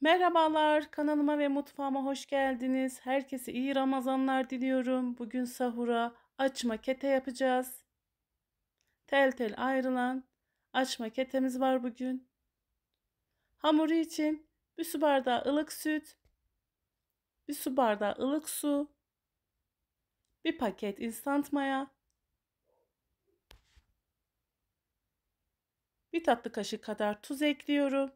Merhabalar kanalıma ve mutfağıma hoş geldiniz. Herkese iyi Ramazanlar diliyorum. Bugün sahura açma kete yapacağız. Tel tel ayrılan açma ketemiz var bugün. Hamuru için bir su bardağı ılık süt, bir su bardağı ılık su, bir paket instant maya, bir tatlı kaşığı kadar tuz ekliyorum.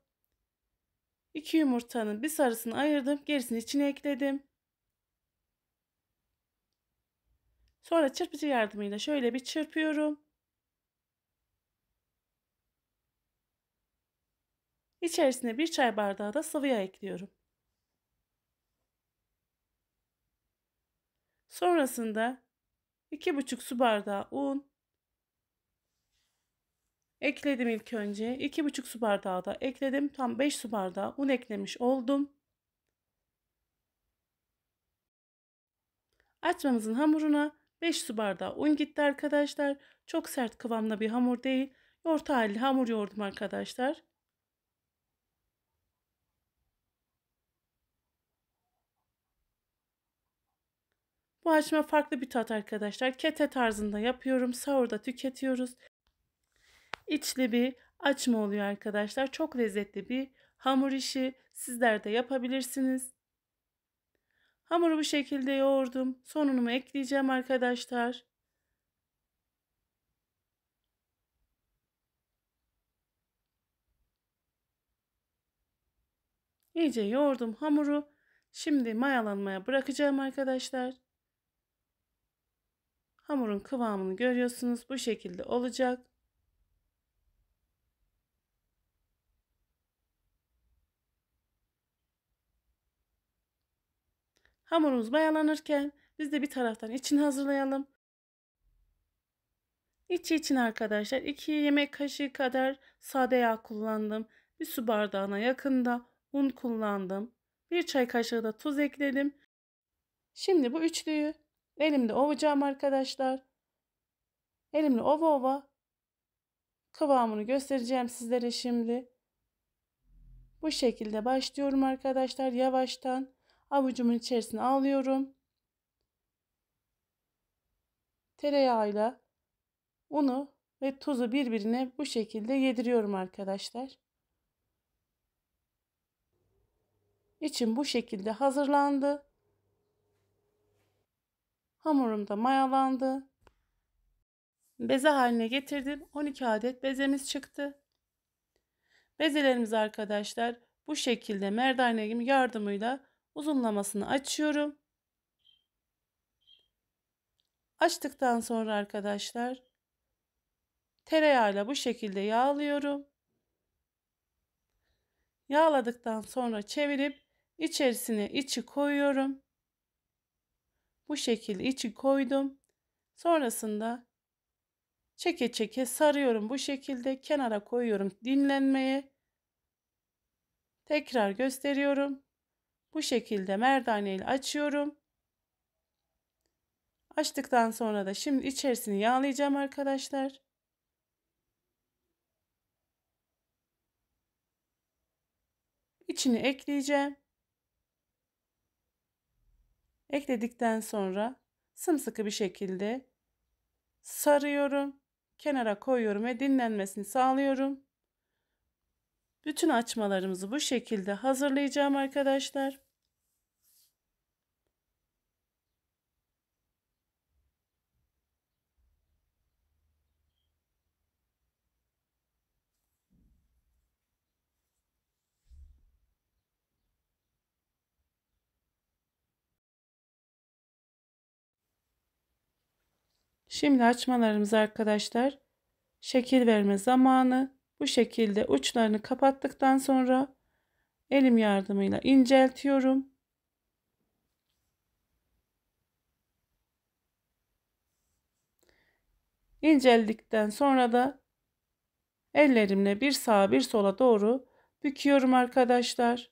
İki yumurtanın bir sarısını ayırdım. Gerisini içine ekledim. Sonra çırpıcı yardımıyla şöyle bir çırpıyorum. İçerisine bir çay bardağı da sıvı yağ ekliyorum. Sonrasında 2,5 su bardağı un, Ekledim ilk önce. 2,5 su bardağı da ekledim. Tam 5 su bardağı un eklemiş oldum. Açmamızın hamuruna 5 su bardağı un gitti arkadaşlar. Çok sert kıvamlı bir hamur değil. Orta halli hamur yoğurdum arkadaşlar. Bu açma farklı bir tat arkadaşlar. Kete tarzında yapıyorum. Sahurda tüketiyoruz. İçli bir açma oluyor arkadaşlar. Çok lezzetli bir hamur işi. Sizler de yapabilirsiniz. Hamuru bu şekilde yoğurdum. Sonunumu ekleyeceğim arkadaşlar. İyice yoğurdum hamuru. Şimdi mayalanmaya bırakacağım arkadaşlar. Hamurun kıvamını görüyorsunuz. Bu şekilde olacak. Hamurumuz mayalanırken biz de bir taraftan için hazırlayalım. İçi için arkadaşlar 2 yemek kaşığı kadar sade yağ kullandım. Bir su bardağına yakında un kullandım. Bir çay kaşığı da tuz ekledim. Şimdi bu üçlüyü elimde ovacağım arkadaşlar. Elimle ova ova kıvamını göstereceğim sizlere şimdi. Bu şekilde başlıyorum arkadaşlar yavaştan. Avucumun içerisine alıyorum. Tereyağıyla unu ve tuzu birbirine bu şekilde yediriyorum arkadaşlar. İçim bu şekilde hazırlandı. Hamurum da mayalandı. Beze haline getirdim. 12 adet bezemiz çıktı. Bezelerimizi arkadaşlar bu şekilde merdane yardımıyla Uzunlamasını açıyorum. Açtıktan sonra arkadaşlar tereyağıyla bu şekilde yağlıyorum. Yağladıktan sonra çevirip içerisine içi koyuyorum. Bu şekilde içi koydum. Sonrasında çeke çeke sarıyorum bu şekilde kenara koyuyorum dinlenmeye. Tekrar gösteriyorum. Bu şekilde merdane ile açıyorum. Açtıktan sonra da şimdi içerisini yağlayacağım arkadaşlar. İçini ekleyeceğim. Ekledikten sonra sımsıkı bir şekilde sarıyorum. Kenara koyuyorum ve dinlenmesini sağlıyorum. Bütün açmalarımızı bu şekilde hazırlayacağım arkadaşlar. Şimdi açmalarımız arkadaşlar şekil verme zamanı. Bu şekilde uçlarını kapattıktan sonra elim yardımıyla inceltiyorum. İnceldikten sonra da ellerimle bir sağa bir sola doğru büküyorum arkadaşlar.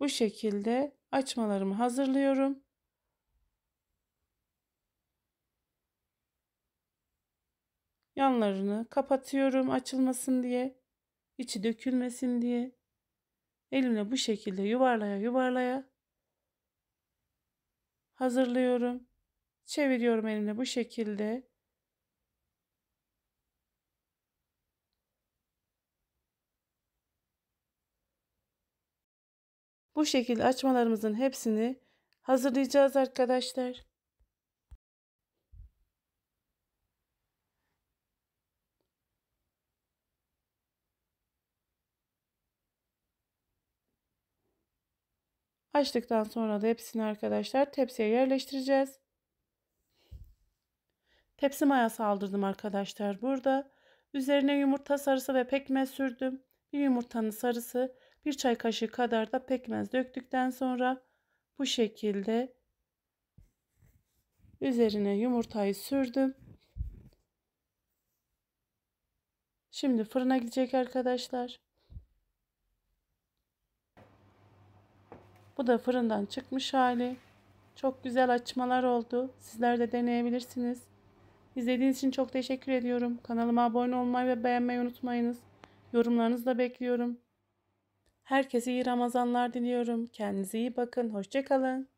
bu şekilde açmalarımı hazırlıyorum. Yanlarını kapatıyorum açılmasın diye. içi dökülmesin diye. Elimle bu şekilde yuvarlaya yuvarlaya hazırlıyorum. Çeviriyorum elimle bu şekilde. Bu şekilde açmalarımızın hepsini hazırlayacağız arkadaşlar. Açtıktan sonra da hepsini arkadaşlar tepsiye yerleştireceğiz. Tepsi mayası aldırdım arkadaşlar burada. Üzerine yumurta sarısı ve pekmez sürdüm. Bir yumurtanın sarısı bir çay kaşığı kadar da pekmez döktükten sonra bu şekilde üzerine yumurtayı sürdüm. Şimdi fırına gidecek arkadaşlar. Bu da fırından çıkmış hali. Çok güzel açmalar oldu. Sizler de deneyebilirsiniz. İzlediğiniz için çok teşekkür ediyorum. Kanalıma abone olmayı ve beğenmeyi unutmayınız. Yorumlarınızı da bekliyorum. Herkese iyi Ramazanlar diliyorum. Kendinize iyi bakın. Hoşçakalın.